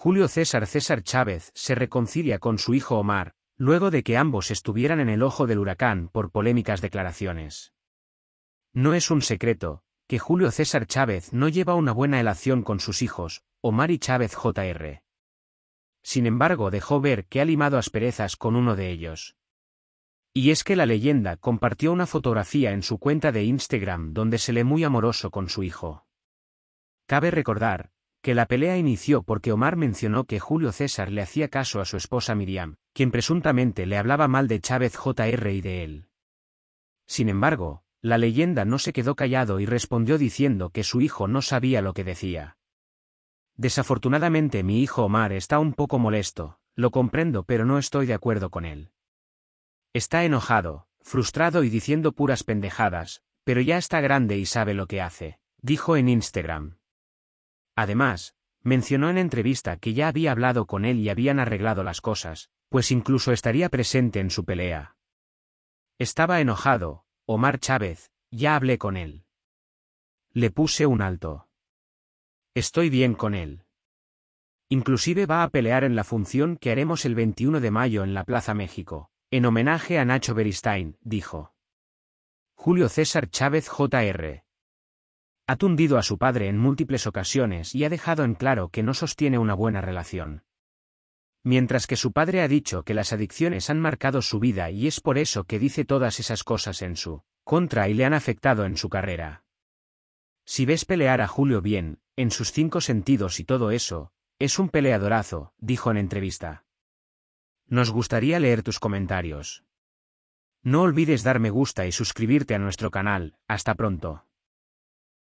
Julio César César Chávez se reconcilia con su hijo Omar, luego de que ambos estuvieran en el ojo del huracán por polémicas declaraciones. No es un secreto, que Julio César Chávez no lleva una buena relación con sus hijos, Omar y Chávez Jr. Sin embargo, dejó ver que ha limado asperezas con uno de ellos. Y es que la leyenda compartió una fotografía en su cuenta de Instagram donde se lee muy amoroso con su hijo. Cabe recordar, que la pelea inició porque Omar mencionó que Julio César le hacía caso a su esposa Miriam, quien presuntamente le hablaba mal de Chávez Jr. y de él. Sin embargo, la leyenda no se quedó callado y respondió diciendo que su hijo no sabía lo que decía. Desafortunadamente mi hijo Omar está un poco molesto, lo comprendo pero no estoy de acuerdo con él. Está enojado, frustrado y diciendo puras pendejadas, pero ya está grande y sabe lo que hace, dijo en Instagram. Además, mencionó en entrevista que ya había hablado con él y habían arreglado las cosas, pues incluso estaría presente en su pelea. Estaba enojado, Omar Chávez, ya hablé con él. Le puse un alto. Estoy bien con él. Inclusive va a pelear en la función que haremos el 21 de mayo en la Plaza México, en homenaje a Nacho Beristain, dijo. Julio César Chávez Jr., ha tundido a su padre en múltiples ocasiones y ha dejado en claro que no sostiene una buena relación. Mientras que su padre ha dicho que las adicciones han marcado su vida y es por eso que dice todas esas cosas en su contra y le han afectado en su carrera. Si ves pelear a Julio bien, en sus cinco sentidos y todo eso, es un peleadorazo, dijo en entrevista. Nos gustaría leer tus comentarios. No olvides dar me gusta y suscribirte a nuestro canal, hasta pronto.